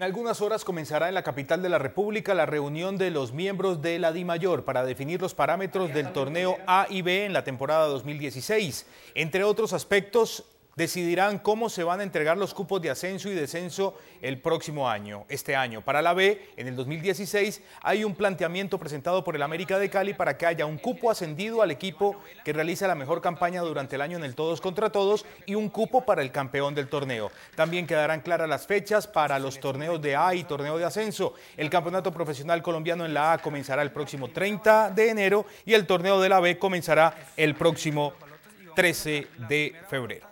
En algunas horas comenzará en la capital de la República la reunión de los miembros de la DIMAYOR para definir los parámetros del torneo A y B en la temporada 2016. Entre otros aspectos, decidirán cómo se van a entregar los cupos de ascenso y descenso el próximo año, este año. Para la B, en el 2016 hay un planteamiento presentado por el América de Cali para que haya un cupo ascendido al equipo que realiza la mejor campaña durante el año en el todos contra todos y un cupo para el campeón del torneo. También quedarán claras las fechas para los torneos de A y torneo de ascenso. El campeonato profesional colombiano en la A comenzará el próximo 30 de enero y el torneo de la B comenzará el próximo 13 de febrero.